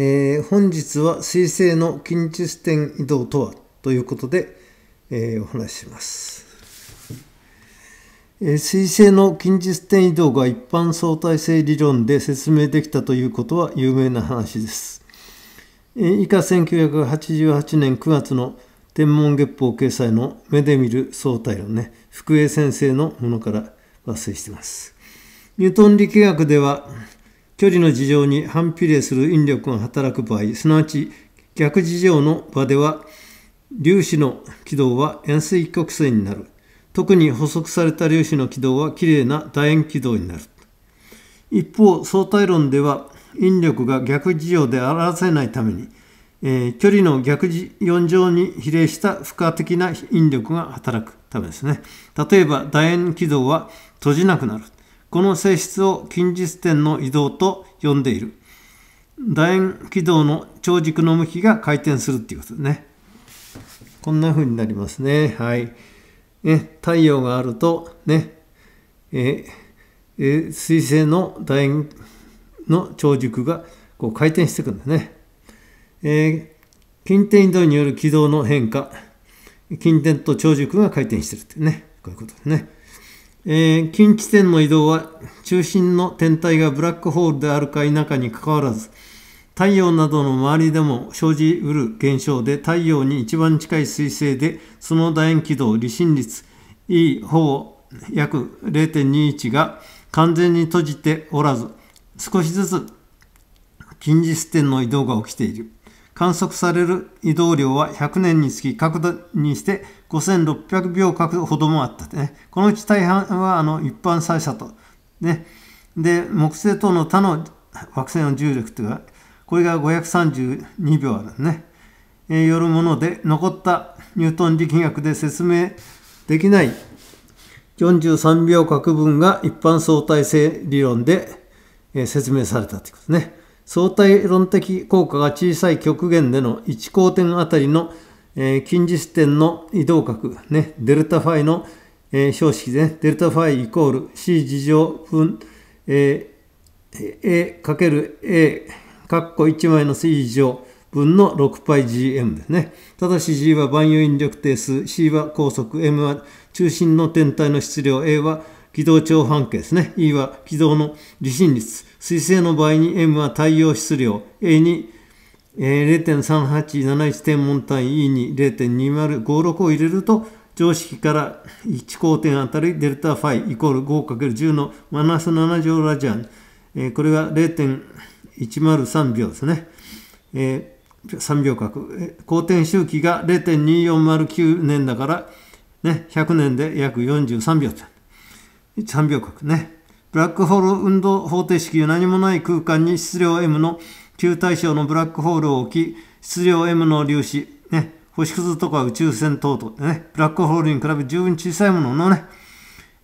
えー、本日は水星の近日点移動とはということで、えー、お話しします。えー、水星の近日点移動が一般相対性理論で説明できたということは有名な話です。えー、以下1988年9月の天文月報掲載の目で見る相対論ね、福江先生のものから抜粋しています。ニュートン力学では、距離の事情に反比例する引力が働く場合、すなわち逆事情の場では、粒子の軌道は円錐曲線になる。特に補足された粒子の軌道はきれいな楕円軌道になる。一方、相対論では引力が逆事情で表せないために、えー、距離の逆4乗に比例した負荷的な引力が働くためですね。例えば楕円軌道は閉じなくなる。この性質を近日点の移動と呼んでいる。楕円軌道の長軸の向きが回転するっていうことですね。こんな風になりますね。はい。ね、太陽があると、ね、ええ水星の楕円の長軸がこう回転していくんですね。えー、近点移動による軌道の変化、近点と長軸が回転してるっていうね、こういうことですね。えー、近地点の移動は中心の天体がブラックホールであるか否かにかかわらず太陽などの周りでも生じうる現象で太陽に一番近い彗星でその楕円軌道離心率 E 方約0.21が完全に閉じておらず少しずつ近日点の移動が起きている。観測される移動量は100年につき角度にして5600秒角ほどもあったってね。このうち大半はあの一般採射と。ね。で、木星等の他の惑星の重力というか、これが532秒あるね。えよるもので、残ったニュートン力学で説明できない43秒角分が一般相対性理論で、え説明されたということね。相対論的効果が小さい極限での1交点あたりの、えー、近似視点の移動角、ね、デルタファイの、えー、小式で、ね、デルタファイイコール C 事乗分、えー、A かける A、かっこ1枚の C 事乗分の 6πgm ですね。ただし G は万有引力定数、C は高速、M は中心の天体の質量、A は軌道長半径ですね。E は軌道の離心率。水星の場合に M は太陽質量 A に0.3871天文単位 E に0.2056を入れると常識から1光点あたりデルタファイイコール 5×10 のマイナス7乗ラジアン、えー、これが0.103秒ですね、えー、3秒角、え光点周期が0.2409年だから、ね、100年で約43秒3秒角ねブラックホール運動方程式何もない空間に質量 M の球対象のブラックホールを置き、質量 M の粒子、ね、星屑とか宇宙船等々ね、ブラックホールに比べ十分小さいもののね、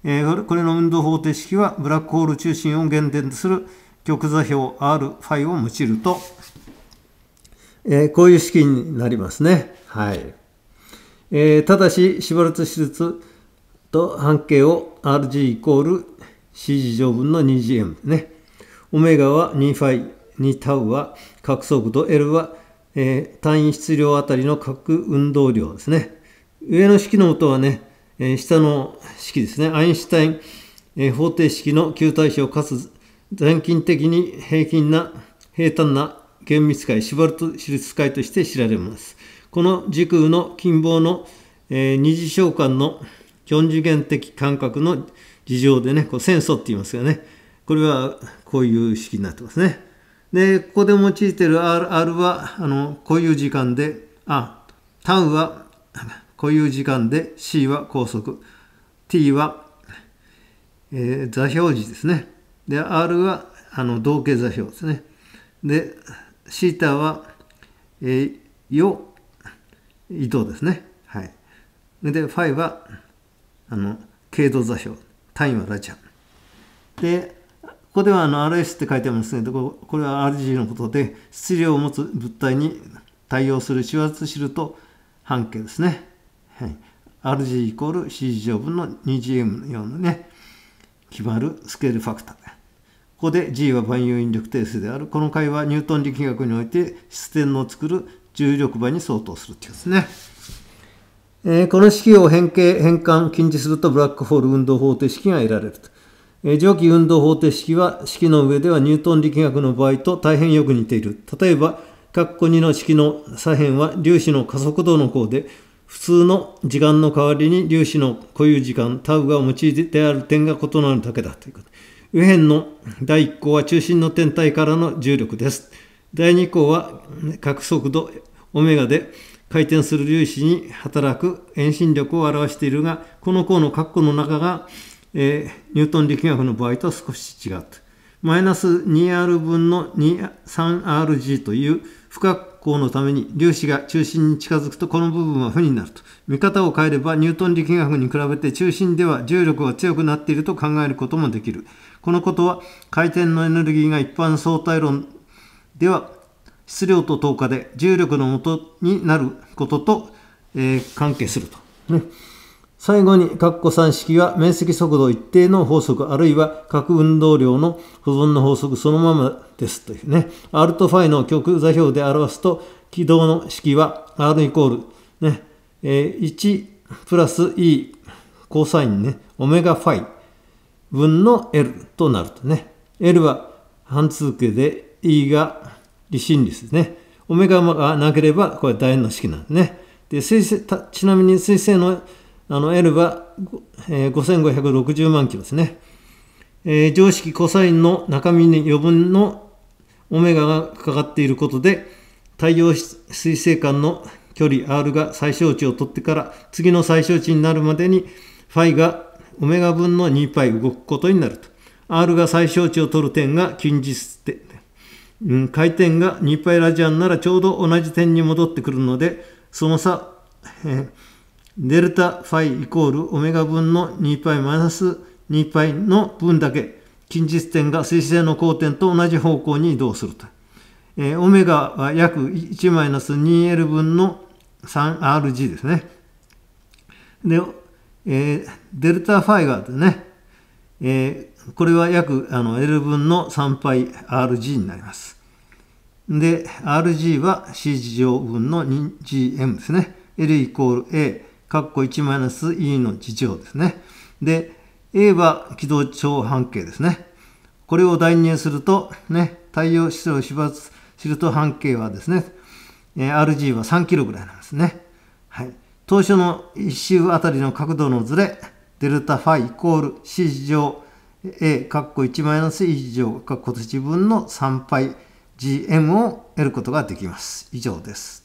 えー、これの運動方程式はブラックホール中心を原点とする極座標 Rφ を用いると、えー、こういう式になりますね。はい。えー、ただし、シュバルツ手術と半径を Rg イコール C 示乗分の 2GM ね。オメガは2ファイ、2タウは角速度、L は、えー、単位質量あたりの角運動量ですね。上の式の元はね、えー、下の式ですね。アインシュタイン、えー、方程式の旧対比をかつ全近的に平均な、平坦な厳密解、シュバルトシル解として知られます。この時空の近傍の、えー、二次召喚の4次元的感覚の事情でね、こう戦争って言いますがね、これはこういう式になってますね。で、ここで用いてる R, R は、あの、こういう時間で、あ、タウはこういう時間で、C は高速、T は、えー、座標時ですね。で、R は、あの、同型座標ですね。で、シータは、えー、よ、移動ですね。はい。で、ファイは、あの、経度座標。単位はラジャン。で、ここではあの RS って書いてありますけど、これは RG のことで、質量を持つ物体に対応する周圧汁と半径ですね。はい、RG イコール C 乗分の 2GM のようなね、決まるスケールファクター。ここで G は万有引力定数である。この解はニュートン力学において質点の作る重力場に相当するっていうですね。えー、この式を変形、変換、禁止するとブラックホール運動方程式が得られると。えー、上記運動方程式は式の上ではニュートン力学の場合と大変よく似ている。例えば、括弧2の式の左辺は粒子の加速度の項で、普通の時間の代わりに粒子の固有時間、タウが用いてある点が異なるだけだということ。右辺の第1項は中心の天体からの重力です。第2項は角速度オメガで、回転する粒子に働く遠心力を表しているが、この項の括弧の中が、えー、ニュートン力学の場合とは少し違った。マイナス 2R 分の 3RG という不格好のために粒子が中心に近づくとこの部分は負になると。見方を変えればニュートン力学に比べて中心では重力が強くなっていると考えることもできる。このことは回転のエネルギーが一般相対論では質量と透過で重力のもとになることと、えー、関係すると。ね最後に、括弧3式は面積速度一定の法則、あるいは核運動量の保存の法則そのままですというね。R と φ の極座標で表すと、軌道の式は R イコール、ね、1プラス E コサインね、オメガファイ分の L となるとね。L は半通形で E が離心ですね。オメガがなければ、これは楕円の式なんですね。で水星ちなみに水星のあの L は、えー、5560万キロですね。えー、常識コサインの中身に余分のオメガがかかっていることで、太陽水星間の距離 R が最小値を取ってから次の最小値になるまでに、ファイがオメガ分の 2π 動くことになると。R が最小値を取る点が近似点うん、回転が2パイラジアンならちょうど同じ点に戻ってくるので、その差、えデルタファイイコールオメガ分の2パイマイナス2パイの分だけ、近日点が水星の交点と同じ方向に移動すると。えー、オメガは約1マイナス 2L 分の 3RG ですね。で、えー、デルタファイがですね、えー、これは約あの L 分の3 π RG になります。で、RG は C 字乗分の 2GM ですね。L イコール A、カッコ1マイナス E の事乗ですね。で、A は軌道長半径ですね。これを代入すると、ね、太陽質量芝すると半径はですね、え RG は3キロぐらいなんですね。はい。当初の1周あたりの角度のずれ、デルタファイイコール C 乗 A カッコ1マイナス1乗かっと1分の3倍 GM を得ることができます。以上です。